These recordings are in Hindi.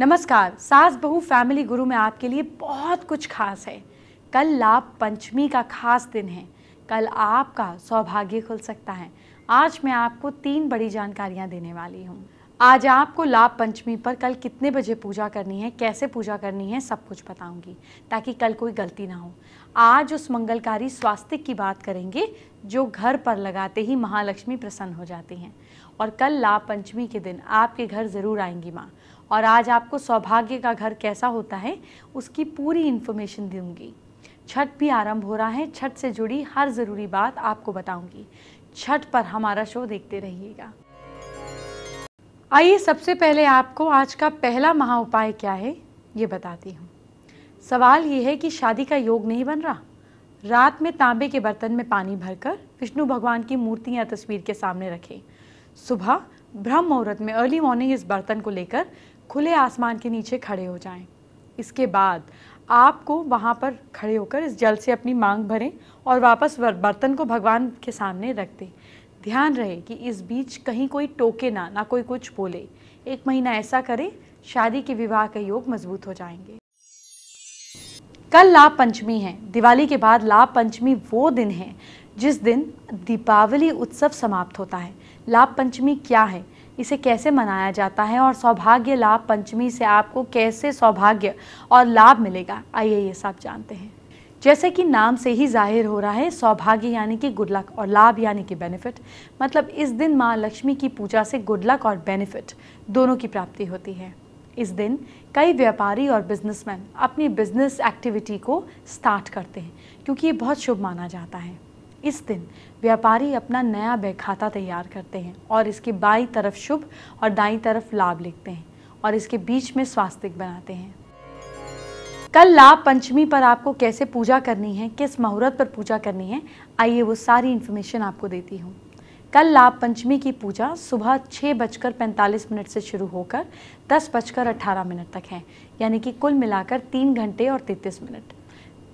नमस्कार सास बहू फैमिली गुरु में आपके लिए बहुत कुछ खास है कल लाभ पंचमी का खास दिन है कल आपका सौभाग्य खुल सकता है आज मैं आपको तीन बड़ी जानकारियां देने वाली हूँ आज आपको लाभ पंचमी पर कल कितने बजे पूजा करनी है कैसे पूजा करनी है सब कुछ बताऊंगी ताकि कल कोई गलती ना हो आज उस मंगलकारी स्वास्तिक की बात करेंगे जो घर पर लगाते ही महालक्ष्मी प्रसन्न हो जाती हैं और कल लाभ पंचमी के दिन आपके घर ज़रूर आएंगी माँ और आज आपको सौभाग्य का घर कैसा होता है उसकी पूरी इन्फॉर्मेशन दूंगी छठ भी आरंभ हो रहा है छठ से जुड़ी हर ज़रूरी बात आपको बताऊंगी छठ पर हमारा शो देखते रहिएगा आइए सबसे पहले आपको आज का पहला महा उपाय क्या है ये बताती हूँ सवाल ये है कि शादी का योग नहीं बन रहा रात में तांबे के बर्तन में पानी भरकर विष्णु भगवान की मूर्ति या तस्वीर के सामने रखें सुबह ब्रह्म मुहूर्त में अर्ली मॉर्निंग इस बर्तन को लेकर खुले आसमान के नीचे खड़े हो जाएं। इसके बाद आपको वहाँ पर खड़े होकर इस जल से अपनी मांग भरें और वापस बर्तन को भगवान के सामने रख दें ध्यान रहे कि इस बीच कहीं कोई टोके ना ना कोई कुछ बोले एक महीना ऐसा करें शादी के विवाह के योग मजबूत हो जाएंगे कल लाभ पंचमी है दिवाली के बाद लाभ पंचमी वो दिन है जिस दिन दीपावली उत्सव समाप्त होता है लाभ पंचमी क्या है इसे कैसे मनाया जाता है और सौभाग्य लाभ पंचमी से आपको कैसे सौभाग्य और लाभ मिलेगा आइए ये सब जानते हैं जैसे कि नाम से ही जाहिर हो रहा है सौभाग्य यानी कि गुड लक और लाभ यानी कि बेनिफिट मतलब इस दिन माँ लक्ष्मी की पूजा से गुड लक और बेनिफिट दोनों की प्राप्ति होती है इस दिन कई व्यापारी और बिजनेसमैन अपनी बिजनेस एक्टिविटी को स्टार्ट करते हैं क्योंकि ये बहुत शुभ माना जाता है इस दिन व्यापारी अपना नया बह खाता तैयार करते हैं और इसकी बाई तरफ शुभ और दाई तरफ लाभ लिखते हैं और इसके बीच में स्वास्तिक बनाते हैं कल लाभ पंचमी पर आपको कैसे पूजा करनी है किस मुहूर्त पर पूजा करनी है आइए वो सारी इन्फॉर्मेशन आपको देती हूँ कल लाभ पंचमी की पूजा सुबह छः बजकर पैंतालीस मिनट से शुरू होकर दस बजकर अट्ठारह मिनट तक है यानी कि कुल मिलाकर तीन घंटे और तैंतीस मिनट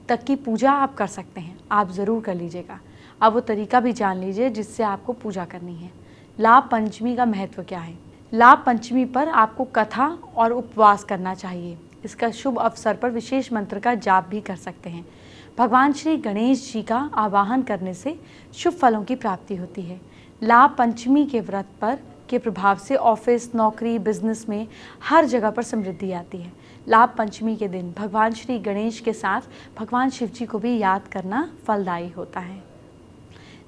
तक की पूजा आप कर सकते हैं आप ज़रूर कर लीजिएगा अब वो तरीका भी जान लीजिए जिससे आपको पूजा करनी है लाभ पंचमी का महत्व क्या है लाभ पंचमी पर आपको कथा और उपवास करना चाहिए इसका शुभ अवसर पर विशेष मंत्र का जाप भी कर सकते हैं भगवान श्री गणेश जी का आवाहन करने से शुभ फलों की प्राप्ति होती है लाभ पंचमी के व्रत पर के प्रभाव से ऑफिस नौकरी बिजनेस में हर जगह पर समृद्धि आती है लाभ पंचमी के दिन भगवान श्री गणेश के साथ भगवान शिव जी को भी याद करना फलदायी होता है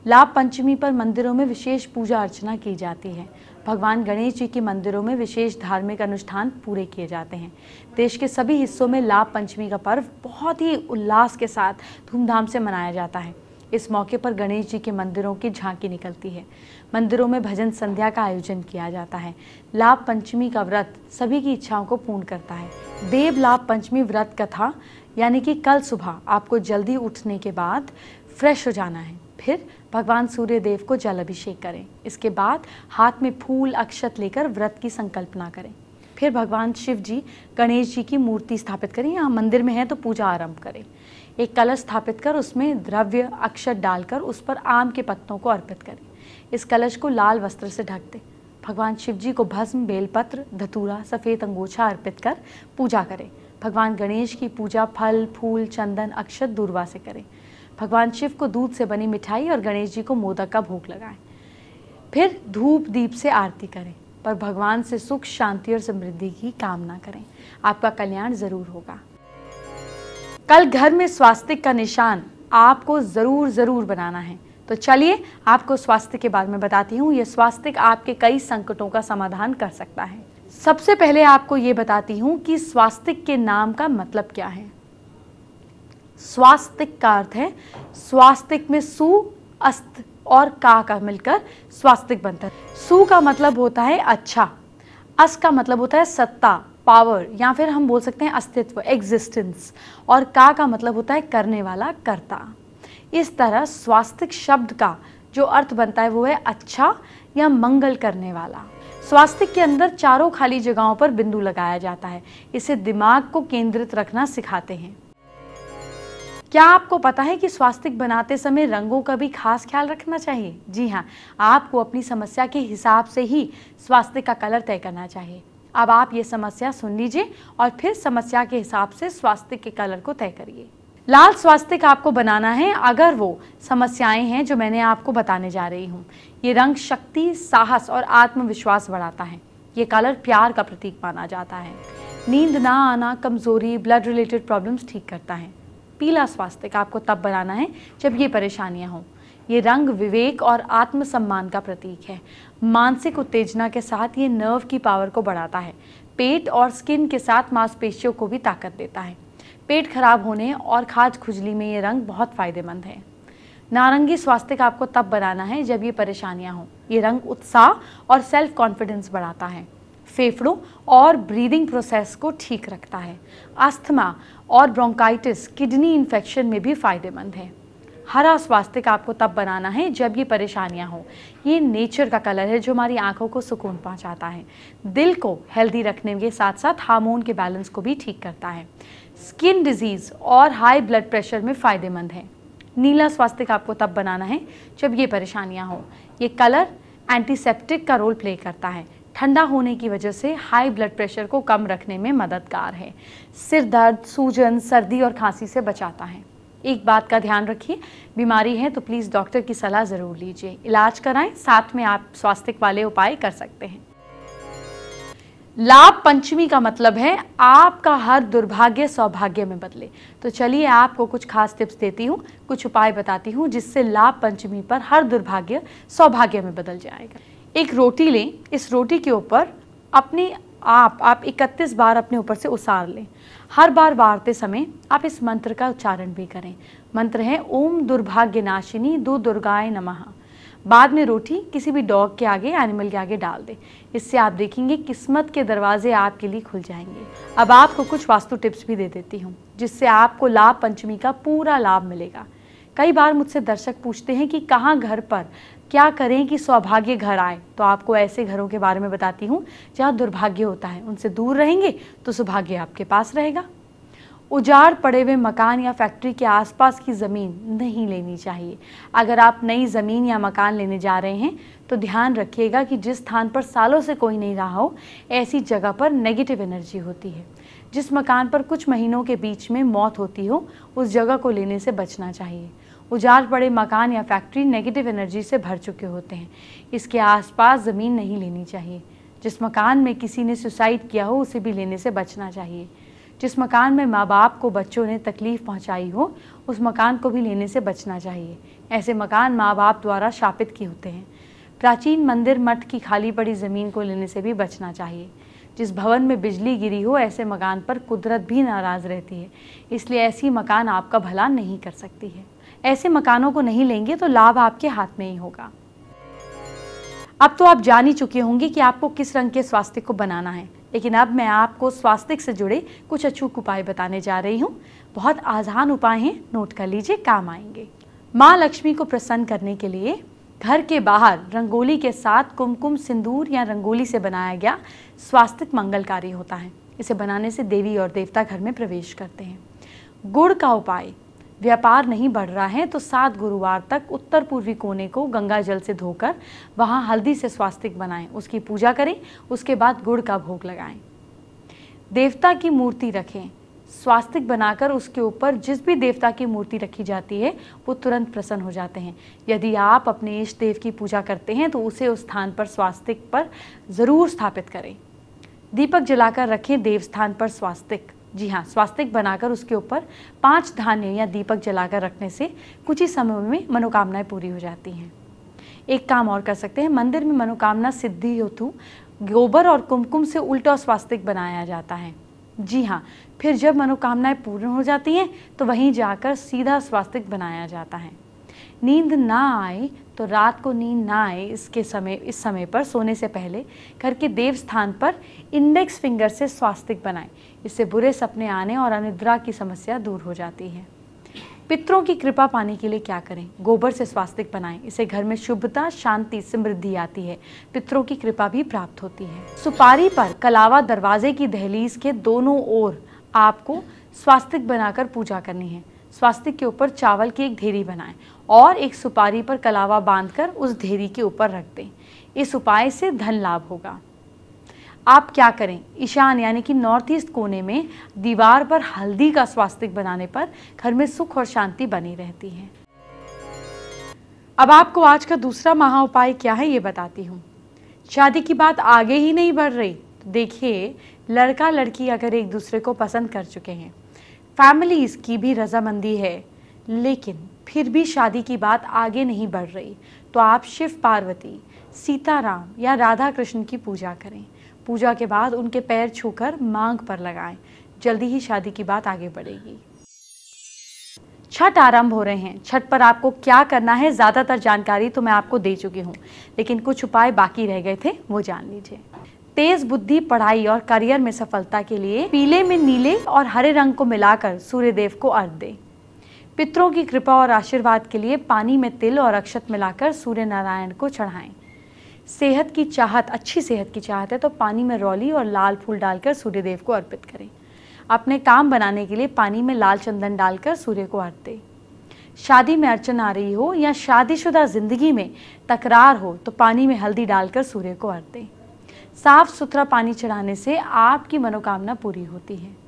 लाभ पंचमी पर मंदिरों में विशेष पूजा अर्चना की जाती है भगवान गणेश जी के मंदिरों में विशेष धार्मिक अनुष्ठान पूरे किए जाते हैं देश के सभी हिस्सों में लाभ पंचमी का पर्व बहुत ही उल्लास के साथ धूमधाम से मनाया जाता है इस मौके पर गणेश जी के मंदिरों की झांकी निकलती है मंदिरों में भजन संध्या का आयोजन किया जाता है लाभ पंचमी का व्रत सभी की इच्छाओं को पूर्ण करता है देव लाभ पंचमी व्रत कथा यानी कि कल सुबह आपको जल्दी उठने के बाद फ्रेश हो जाना है फिर भगवान सूर्य देव को जल अभिषेक करें इसके बाद हाथ में फूल अक्षत लेकर व्रत की संकल्पना करें फिर भगवान शिव जी गणेश जी की मूर्ति स्थापित करें या मंदिर में है तो पूजा आरंभ करें एक कलश स्थापित कर उसमें द्रव्य अक्षत डालकर उस पर आम के पत्तों को अर्पित करें इस कलश को लाल वस्त्र से ढक दें भगवान शिव जी को भस्म बेलपत्र धतूरा सफ़ेद अंगोछा अर्पित कर पूजा करें भगवान गणेश की पूजा फल फूल चंदन अक्षत दूरवा से करें भगवान शिव को दूध से बनी मिठाई और गणेश जी को मोदक का भोग लगाएं फिर धूप दीप से आरती करें पर भगवान से सुख शांति और समृद्धि की कामना करें आपका कल्याण ज़रूर होगा कल घर में स्वास्तिक का निशान आपको ज़रूर ज़रूर बनाना है तो चलिए आपको स्वास्थ्य के बारे में बताती हूँ ये स्वास्थ्य आपके कई संकटों का समाधान कर सकता है सबसे पहले आपको ये बताती हूँ कि स्वास्तिक के नाम का मतलब क्या है स्वास्तिक का अर्थ है स्वास्तिक में सु अस्त और का का मिलकर स्वास्तिक बनता है सु का मतलब होता है अच्छा अस का मतलब होता है सत्ता पावर या फिर हम बोल सकते हैं अस्तित्व एग्जिस्टेंस और का का मतलब होता है करने वाला करता इस तरह स्वास्तिक शब्द का जो अर्थ बनता है वो है अच्छा या मंगल करने वाला स्वास्तिक के अंदर चारों खाली जगहों पर बिंदु लगाया जाता है इसे दिमाग को केंद्रित रखना सिखाते हैं क्या आपको पता है कि स्वास्तिक बनाते समय रंगों का भी खास ख्याल रखना चाहिए जी हाँ आपको अपनी समस्या के हिसाब से ही स्वास्तिक का कलर तय करना चाहिए अब आप ये समस्या सुन लीजिए और फिर समस्या के हिसाब से स्वास्थ्य के कलर को तय करिए लाल स्वास्थ्य का आपको बनाना है अगर वो समस्याएं हैं जो मैंने आपको बताने जा रही हूँ ये रंग शक्ति साहस और आत्मविश्वास बढ़ाता है ये कलर प्यार का प्रतीक माना जाता है नींद ना आना कमजोरी ब्लड रिलेटेड प्रॉब्लम्स ठीक करता है पीला स्वास्थ्य का आपको तब बनाना है जब ये परेशानियाँ हों ये रंग विवेक और आत्मसम्मान का प्रतीक है मानसिक उत्तेजना के साथ ये नर्व की पावर को बढ़ाता है पेट और स्किन के साथ मांसपेशियों को भी ताकत देता है पेट खराब होने और खाज खुजली में ये रंग बहुत फ़ायदेमंद है नारंगी स्वास्थ्य का आपको तब बनाना है जब ये परेशानियाँ हों ये रंग उत्साह और सेल्फ कॉन्फिडेंस बढ़ाता है फेफड़ों और ब्रीदिंग प्रोसेस को ठीक रखता है अस्थमा और ब्रोंकाइटिस किडनी इन्फेक्शन में भी फ़ायदेमंद है हरा स्वास्थ्य आपको तब बनाना है जब ये परेशानियाँ हों ये नेचर का कलर है जो हमारी आंखों को सुकून पहुँचाता है दिल को हेल्दी रखने के साथ साथ हार्मोन के बैलेंस को भी ठीक करता है स्किन डिजीज़ और हाई ब्लड प्रेशर में फ़ायदेमंद है नीला स्वास्थ्य आपको तब बनाना है जब ये परेशानियाँ हों ये कलर एंटीसेप्टिक का रोल प्ले करता है ठंडा होने की वजह से हाई ब्लड प्रेशर को कम रखने में मददगार है सिर दर्द सूजन सर्दी और खांसी से बचाता है एक बात का ध्यान रखिए बीमारी है तो प्लीज़ डॉक्टर की सलाह ज़रूर लीजिए इलाज कराएं साथ में आप स्वास्थ्य वाले उपाय कर सकते हैं लाभ पंचमी का मतलब है आपका हर दुर्भाग्य सौभाग्य में बदले तो चलिए आपको कुछ खास टिप्स देती हूँ कुछ उपाय बताती हूँ जिससे लाभ पंचमी पर हर दुर्भाग्य सौभाग्य में बदल जाएगा एक रोटी लें इस रोटी के ऊपर अपने आप आप 31 बार अपने ऊपर से उसार लें हर बार वारते समय आप इस मंत्र का उच्चारण भी करें मंत्र है ओम दुर्भाग्य नाशिनी दो दुर्गाय नमः बाद में रोटी किसी भी डॉग के आगे एनिमल के आगे डाल दें इससे आप देखेंगे किस्मत के दरवाजे आपके लिए खुल जाएंगे अब आपको कुछ वास्तु टिप्स भी दे देती हूँ जिससे आपको लाभ पंचमी का पूरा लाभ मिलेगा कई बार मुझसे दर्शक पूछते हैं कि कहाँ घर पर क्या करें कि सौभाग्य घर आए तो आपको ऐसे घरों के बारे में बताती हूँ जहाँ दुर्भाग्य होता है उनसे दूर रहेंगे तो सौभाग्य आपके पास रहेगा उजाड़ पड़े हुए मकान या फैक्ट्री के आसपास की ज़मीन नहीं लेनी चाहिए अगर आप नई ज़मीन या मकान लेने जा रहे हैं तो ध्यान रखिएगा कि जिस स्थान पर सालों से कोई नहीं रहा हो ऐसी जगह पर नेगेटिव एनर्जी होती है जिस मकान पर कुछ महीनों के बीच में मौत होती हो उस जगह को लेने से बचना चाहिए उजाड़ पड़े मकान या फैक्ट्री नेगेटिव एनर्जी से भर चुके होते हैं इसके आसपास ज़मीन नहीं लेनी चाहिए जिस मकान में किसी ने सुसाइड किया हो उसे भी लेने से बचना चाहिए जिस मकान में माँ बाप को बच्चों ने तकलीफ़ पहुँचाई हो उस मकान को भी लेने से बचना चाहिए ऐसे मकान माँ बाप द्वारा शापित किए होते हैं प्राचीन मंदिर मठ की खाली पड़ी ज़मीन को लेने से भी बचना चाहिए जिस भवन में बिजली गिरी हो ऐसे मकान पर कुदरत भी नाराज़ रहती है इसलिए ऐसी मकान आपका भला नहीं कर सकती है ऐसे मकानों को नहीं लेंगे तो लाभ आपके हाथ में ही होगा अब तो आप जान ही चुके होंगे कि आपको किस रंग के स्वास्थ्य को बनाना है लेकिन अब मैं आपको स्वास्थ्य से जुड़े कुछ अचूक उपाय बताने जा रही हूँ बहुत आसान उपाय हैं नोट कर लीजिए काम आएंगे माँ लक्ष्मी को प्रसन्न करने के लिए घर के बाहर रंगोली के साथ कुमकुम सिंदूर या रंगोली से बनाया गया स्वास्थ्य मंगलकारी होता है इसे बनाने से देवी और देवता घर में प्रवेश करते हैं गुड़ का उपाय व्यापार नहीं बढ़ रहा है तो सात गुरुवार तक उत्तर पूर्वी कोने को गंगा जल से धोकर वहाँ हल्दी से स्वास्तिक बनाएं उसकी पूजा करें उसके बाद गुड़ का भोग लगाएं देवता की मूर्ति रखें स्वास्तिक बनाकर उसके ऊपर जिस भी देवता की मूर्ति रखी जाती है वो तुरंत प्रसन्न हो जाते हैं यदि आप अपने इष्ट देव की पूजा करते हैं तो उसे उस स्थान पर स्वास्तिक पर ज़रूर स्थापित करें दीपक जलाकर रखें देव स्थान पर स्वास्तिक जी हाँ स्वास्तिक बनाकर उसके ऊपर पांच धान्य या दीपक जलाकर रखने से कुछ ही समय में मनोकामनाएं पूरी हो जाती हैं एक काम और कर सकते हैं मंदिर में मनोकामना सिद्धि हेतु गोबर और कुमकुम से उल्टा स्वास्तिक बनाया जाता है जी हाँ फिर जब मनोकामनाएं पूर्ण हो जाती हैं तो वहीं जाकर सीधा स्वास्तिक बनाया जाता है नींद ना आए तो रात को नींद ना आए इसके समय इस समय पर सोने से पहले घर के देव स्थान पर इंडेक्स फिंगर से स्वास्तिक बनाएं इससे बुरे सपने आने और अनिद्रा की समस्या दूर हो जाती है पितरों की कृपा पाने के लिए क्या करें गोबर से स्वास्तिक बनाएं इसे घर में शुभता शांति समृद्धि आती है पितरों की कृपा भी प्राप्त होती है सुपारी पर कलावा दरवाजे की दहलीज के दोनों ओर आपको स्वास्तिक बनाकर पूजा करनी है स्वास्तिक के ऊपर चावल की एक ढेरी बनाएं और एक सुपारी पर कलावा बांधकर उस धेरी के ऊपर रख दें इस उपाय से धन लाभ होगा आप क्या करें ईशान यानी कि नॉर्थ ईस्ट कोने में दीवार पर हल्दी का स्वास्तिक बनाने पर घर में सुख और शांति बनी रहती है अब आपको आज का दूसरा महा उपाय क्या है ये बताती हूँ शादी की बात आगे ही नहीं बढ़ रही तो देखिए लड़का लड़की अगर एक दूसरे को पसंद कर चुके हैं फैमिलीज़ की भी रजामंदी है लेकिन फिर भी शादी की बात आगे नहीं बढ़ रही तो आप शिव पार्वती सीताराम या राधा कृष्ण की पूजा करें पूजा के बाद उनके पैर छूकर मांग पर लगाएं जल्दी ही शादी की बात आगे बढ़ेगी छठ आरंभ हो रहे हैं छठ पर आपको क्या करना है ज़्यादातर जानकारी तो मैं आपको दे चुकी हूँ लेकिन कुछ उपाय बाकी रह गए थे वो जान लीजिए तेज बुद्धि पढ़ाई और करियर में सफलता के लिए पीले में नीले और हरे रंग को मिलाकर सूर्यदेव को अर्घ दें पितरों की कृपा और आशीर्वाद के लिए पानी में तिल और अक्षत मिलाकर सूर्य नारायण को चढ़ाएं सेहत की चाहत अच्छी सेहत की चाहत है तो पानी में रौली और लाल फूल डालकर सूर्यदेव को अर्पित करें अपने काम बनाने के लिए पानी में लाल चंदन डालकर सूर्य को अर्थ दें शादी में अड़चन आ रही हो या शादीशुदा ज़िंदगी में तकरार हो तो पानी में हल्दी डालकर सूर्य को अर्थ दें साफ सुथरा पानी चढ़ाने से आपकी मनोकामना पूरी होती है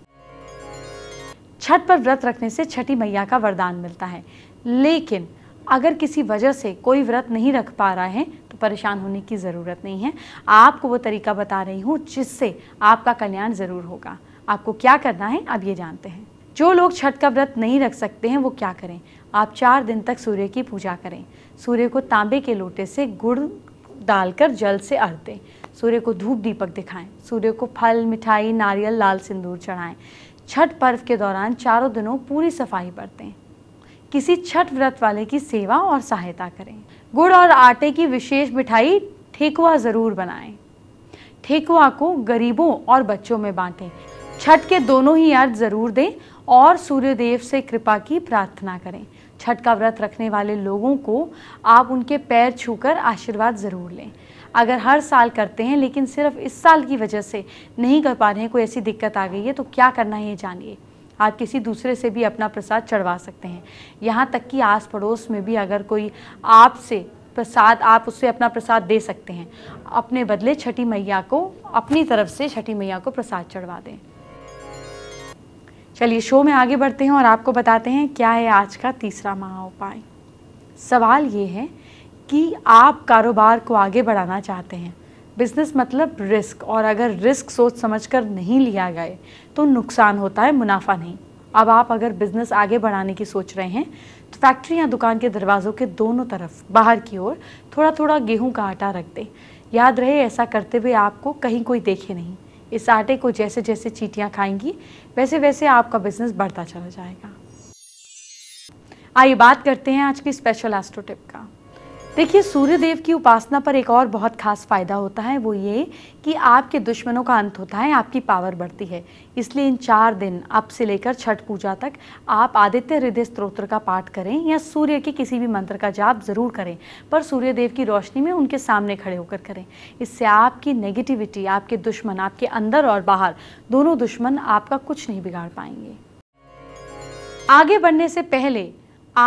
छठ पर व्रत रखने से छठी मैया का वरदान मिलता है लेकिन अगर किसी वजह से कोई व्रत नहीं रख पा रहा है तो परेशान होने की ज़रूरत नहीं है आपको वो तरीका बता रही हूँ जिससे आपका कल्याण ज़रूर होगा आपको क्या करना है अब ये जानते हैं जो लोग छठ का व्रत नहीं रख सकते हैं वो क्या करें आप चार दिन तक सूर्य की पूजा करें सूर्य को तांबे के लोटे से गुड़ डालकर जल से अर्घ दें सूर्य को धूप दीपक दिखाएं सूर्य को फल मिठाई नारियल लाल सिंदूर चढ़ाएं छठ पर्व के दौरान चारों दिनों पूरी सफाई बरतें किसी छठ व्रत वाले की सेवा और सहायता करें गुड़ और आटे की विशेष मिठाई ठेकुआ ज़रूर बनाएं ठेकुआ को गरीबों और बच्चों में बांटें छठ के दोनों ही अर्थ ज़रूर दें और सूर्यदेव से कृपा की प्रार्थना करें छठ का व्रत रखने वाले लोगों को आप उनके पैर छूकर आशीर्वाद ज़रूर लें अगर हर साल करते हैं लेकिन सिर्फ इस साल की वजह से नहीं कर पा रहे हैं कोई ऐसी दिक्कत आ गई है तो क्या करना है ये जानिए आप किसी दूसरे से भी अपना प्रसाद चढ़वा सकते हैं यहाँ तक कि आस पड़ोस में भी अगर कोई आपसे प्रसाद आप उससे अपना प्रसाद दे सकते हैं अपने बदले छठी मैया को अपनी तरफ से छठी मैया को प्रसाद चढ़वा दें चलिए शो में आगे बढ़ते हैं और आपको बताते हैं क्या है आज का तीसरा महा उपाय सवाल ये है कि आप कारोबार को आगे बढ़ाना चाहते हैं बिजनेस मतलब रिस्क और अगर रिस्क सोच समझ कर नहीं लिया गए तो नुकसान होता है मुनाफा नहीं अब आप अगर बिजनेस आगे बढ़ाने की सोच रहे हैं तो फैक्ट्री या दुकान के दरवाज़ों के दोनों तरफ बाहर की ओर थोड़ा थोड़ा गेहूं का आटा रख दें याद रहे ऐसा करते हुए आपको कहीं कोई देखे नहीं इस आटे को जैसे जैसे चीटियाँ खाएंगी वैसे वैसे आपका बिजनेस बढ़ता चला जाएगा आइए बात करते हैं आज की स्पेशल एस्ट्रो टिप का देखिए सूर्य देव की उपासना पर एक और बहुत खास फायदा होता है वो ये कि आपके दुश्मनों का अंत होता है आपकी पावर बढ़ती है इसलिए इन चार दिन अब से लेकर छठ पूजा तक आप आदित्य हृदय स्त्रोत्र का पाठ करें या सूर्य के किसी भी मंत्र का जाप ज़रूर करें पर सूर्य देव की रोशनी में उनके सामने खड़े होकर करें इससे आपकी नेगेटिविटी आपके दुश्मन आपके अंदर और बाहर दोनों दुश्मन आपका कुछ नहीं बिगाड़ पाएंगे आगे बढ़ने से पहले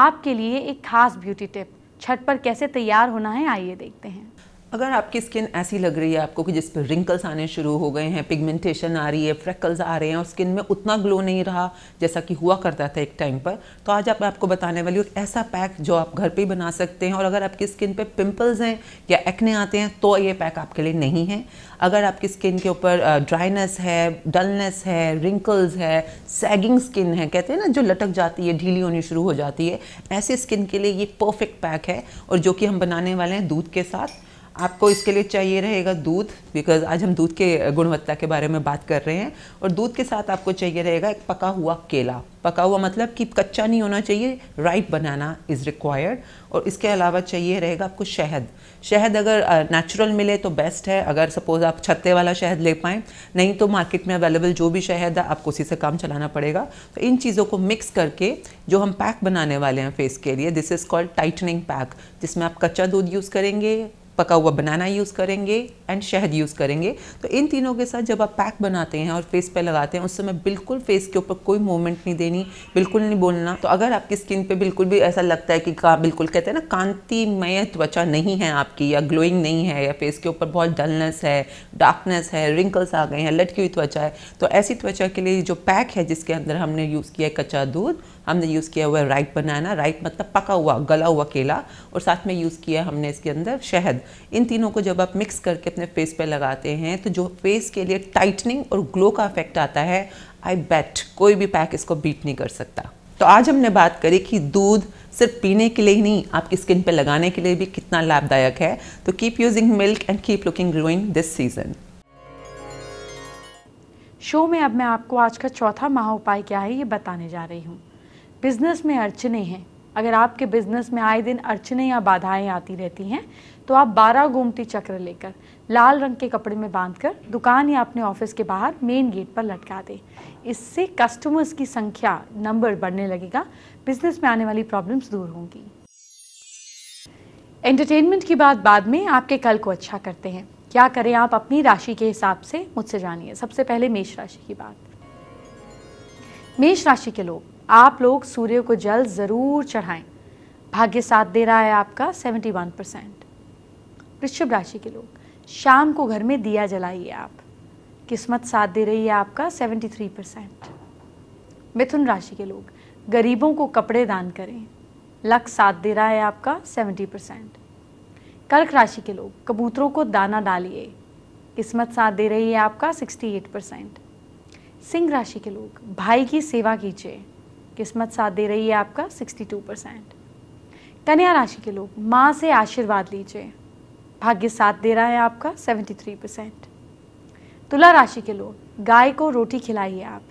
आपके लिए एक खास ब्यूटी टिप छठ पर कैसे तैयार होना है आइए देखते हैं अगर आपकी स्किन ऐसी लग रही है आपको कि जिस पर रिंकल्स आने शुरू हो गए हैं पिगमेंटेशन आ रही है फ्रेकल्स आ रहे हैं और स्किन में उतना ग्लो नहीं रहा जैसा कि हुआ करता था एक टाइम पर तो आज आप आपको बताने वाली हूँ ऐसा पैक जो आप घर पे बना सकते हैं और अगर आपकी स्किन पे पिंपल्स हैं या एक्ने आते हैं तो ये पैक आपके लिए नहीं है अगर आपकी स्किन के ऊपर ड्राइनेस है डलनेस है रिंकल्स है सैगिंग स्किन है कहते हैं ना जो लटक जाती है ढीली होनी शुरू हो जाती है ऐसी स्किन के लिए ये परफेक्ट पैक है और जो कि हम बनाने वाले हैं दूध के साथ आपको इसके लिए चाहिए रहेगा दूध बिकॉज आज हम दूध के गुणवत्ता के बारे में बात कर रहे हैं और दूध के साथ आपको चाहिए रहेगा एक पका हुआ केला पका हुआ मतलब कि कच्चा नहीं होना चाहिए राइट बनाना इज़ रिक्वायर्ड और इसके अलावा चाहिए रहेगा आपको शहद शहद अगर नेचुरल मिले तो बेस्ट है अगर सपोज़ आप छत्ते वाला शहद ले पाएँ नहीं तो मार्केट में अवेलेबल जो भी शहद है आपको उसी से काम चलाना पड़ेगा तो इन चीज़ों को मिक्स करके जो हम पैक बनाने वाले हैं फेस के लिए this is called tightening pack जिसमें आप कच्चा दूध यूज़ करेंगे पका हुआ बनाना यूज़ करेंगे एंड शहद यूज़ करेंगे तो इन तीनों के साथ जब आप पैक बनाते हैं और फेस पे लगाते हैं उस समय बिल्कुल फेस के ऊपर कोई मूवमेंट नहीं देनी बिल्कुल नहीं बोलना तो अगर आपकी स्किन पे बिल्कुल भी ऐसा लगता है कि का बिल्कुल कहते हैं ना कांतिमय त्वचा नहीं है आपकी या ग्लोइंग नहीं है या फेस के ऊपर बहुत डलनेस है डार्कनेस है रिंकल्स आ गए हैं लटकी हुई त्वचा है तो ऐसी त्वचा के लिए जो पैक है जिसके अंदर हमने यूज़ किया है कच्चा दूध हमने यूज़ किया हुआ है राइट बनाना राइट मतलब पका हुआ गला हुआ केला और साथ में यूज़ किया हमने इसके अंदर शहद इन तीनों को जब आप मिक्स करके अपने फेस पे लगाते हैं तो जो फेस के लिए टाइटनिंग और ग्लो का इफेक्ट आता है आई बेट कोई भी पैक इसको बीट नहीं कर सकता तो आज हमने बात करी कि दूध सिर्फ पीने के लिए ही नहीं आपकी स्किन पे लगाने के लिए भी कितना लाभदायक है तो keep using milk and keep looking glowing this season शो में अब मैं आपको आज का चौथा महा उपाय क्या है ये बताने जा रही हूँ बिज़नेस में अड़चने हैं अगर आपके बिज़नेस में आए दिन अड़चने या बाधाएं आती रहती हैं तो आप बारह गोमती चक्र लेकर लाल रंग के कपड़े में बांधकर दुकान या अपने ऑफिस के बाहर मेन गेट पर लटका दें इससे कस्टमर्स की संख्या नंबर बढ़ने लगेगा बिजनेस में आने वाली प्रॉब्लम्स दूर होंगी एंटरटेनमेंट की बात बाद में आपके कल को अच्छा करते हैं क्या करें आप अपनी राशि के हिसाब से मुझसे जानिए सबसे पहले मेष राशि की बात मेष राशि के लोग आप लोग सूर्य को जल ज़रूर चढ़ाएं भाग्य साथ दे रहा है आपका 71 परसेंट वृषभ राशि के लोग शाम को घर में दिया जलाइए आप किस्मत साथ दे रही है आपका 73 परसेंट मिथुन राशि के लोग गरीबों को कपड़े दान करें लक साथ दे रहा है आपका 70 परसेंट कर्क राशि के लोग कबूतरों को दाना डालिए किस्मत साथ दे रही है आपका 68 परसेंट सिंह राशि के लोग भाई की सेवा कीजिए किस्मत साथ दे रही है आपका 62 परसेंट कन्या राशि के लोग माँ से आशीर्वाद लीजिए भाग्य साथ दे रहा है आपका 73 परसेंट तुला राशि के लोग गाय को रोटी खिलाइए आप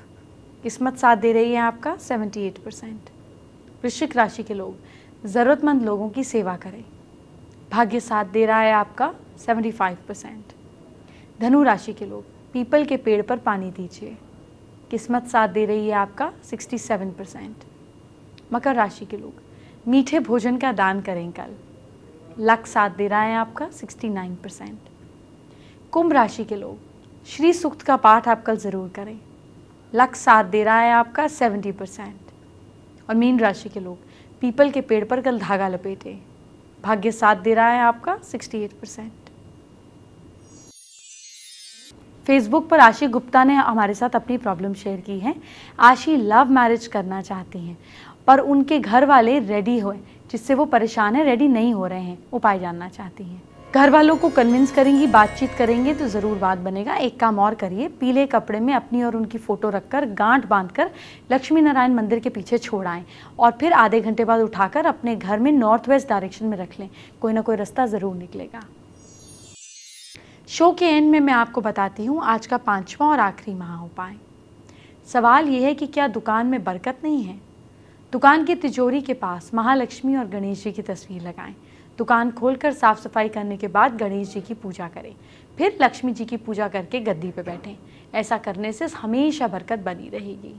किस्मत साथ दे रही है आपका 78 परसेंट वृश्चिक राशि के लोग ज़रूरतमंद लोगों की सेवा करें भाग्य साथ दे रहा है आपका 75 परसेंट धनु राशि के लोग पीपल के पेड़ पर पानी दीजिए किस्मत साथ दे रही है आपका 67 परसेंट मकर राशि के लोग मीठे भोजन का दान करें कल लक साथ दे रहा है आपका 69 परसेंट कुंभ राशि के लोग श्री सूक्त का पाठ आप कल ज़रूर करें लक साथ दे रहा है आपका 70 परसेंट और मीन राशि के लोग पीपल के पेड़ पर कल धागा लपेटें भाग्य साथ दे रहा है आपका 68 परसेंट फेसबुक पर आशी गुप्ता ने हमारे साथ अपनी प्रॉब्लम शेयर की है आशी लव मैरिज करना चाहती हैं पर उनके घर वाले रेडी हुए जिससे वो परेशान है रेडी नहीं हो रहे हैं उपाय जानना चाहती हैं घर वालों को कन्विंस करेंगी बातचीत करेंगे तो ज़रूर बात बनेगा एक काम और करिए पीले कपड़े में अपनी और उनकी फ़ोटो रखकर गांठ बांधकर लक्ष्मी नारायण मंदिर के पीछे छोड़ आएँ और फिर आधे घंटे बाद उठाकर अपने घर में नॉर्थ वेस्ट डायरेक्शन में रख लें कोई ना कोई रास्ता ज़रूर निकलेगा शो के एंड में मैं आपको बताती हूँ आज का पाँचवा और आखिरी महा उपाय सवाल ये है कि क्या दुकान में बरकत नहीं है दुकान की तिजोरी के पास महालक्ष्मी और गणेश जी की तस्वीर लगाएं दुकान खोलकर साफ सफाई करने के बाद गणेश जी की पूजा करें फिर लक्ष्मी जी की पूजा करके गद्दी पर बैठें ऐसा करने से हमेशा बरकत बनी रहेगी